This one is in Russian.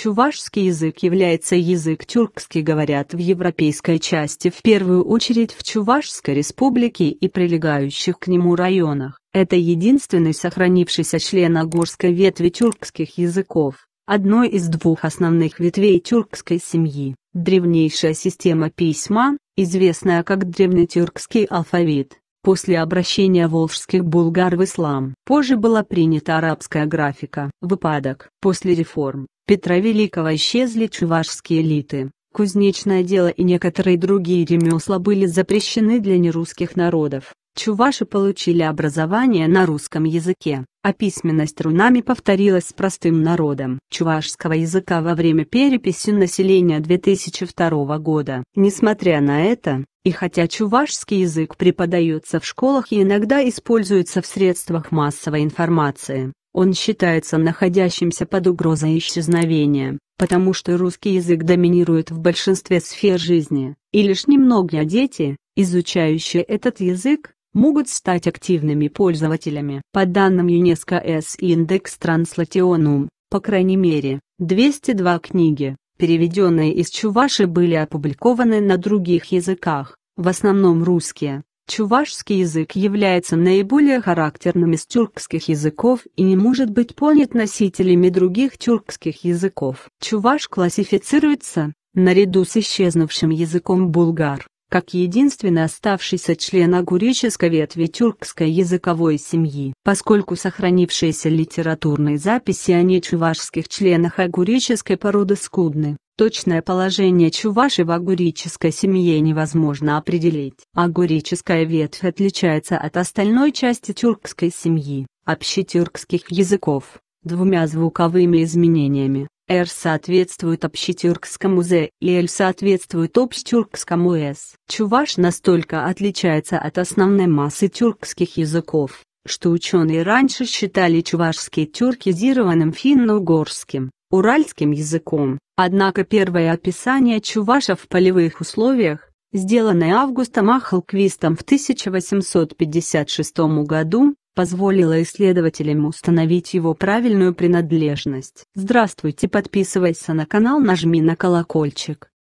Чувашский язык является язык тюркский, говорят в европейской части в первую очередь в Чувашской республике и прилегающих к нему районах. Это единственный сохранившийся член агорской ветви тюркских языков, одной из двух основных ветвей тюркской семьи. Древнейшая система письма, известная как древнетюркский алфавит, после обращения волжских булгар в ислам. Позже была принята арабская графика. Выпадок. После реформ Петра Великого исчезли чувашские элиты. Кузнечное дело и некоторые другие ремесла были запрещены для нерусских народов. Чуваши получили образование на русском языке а письменность рунами повторилась с простым народом чувашского языка во время переписи населения 2002 года. Несмотря на это, и хотя чувашский язык преподается в школах и иногда используется в средствах массовой информации, он считается находящимся под угрозой исчезновения, потому что русский язык доминирует в большинстве сфер жизни, и лишь немногие дети, изучающие этот язык, могут стать активными пользователями. По данным ЮНЕСКО S-индекс Translationum, по крайней мере, 202 книги, переведенные из Чуваши были опубликованы на других языках, в основном русские. Чувашский язык является наиболее характерным из тюркских языков и не может быть понят носителями других тюркских языков. Чуваш классифицируется, наряду с исчезнувшим языком булгар, как единственный оставшийся член агурической ветви тюркской языковой семьи. Поскольку сохранившиеся литературные записи о нечувашских членах агурической породы скудны, точное положение чуваши в агурической семье невозможно определить. Агурическая ветвь отличается от остальной части тюркской семьи, общетюркских языков, двумя звуковыми изменениями Р соответствует общетюркскому з, и л соответствует общетюркскому с. Чуваш настолько отличается от основной массы тюркских языков, что ученые раньше считали чувашский тюркизированным финно-угорским, уральским языком. Однако первое описание чуваша в полевых условиях, сделанное Августом Ахалквистом в 1856 году, позволило исследователям установить его правильную принадлежность. Здравствуйте, подписывайся на канал, нажми на колокольчик.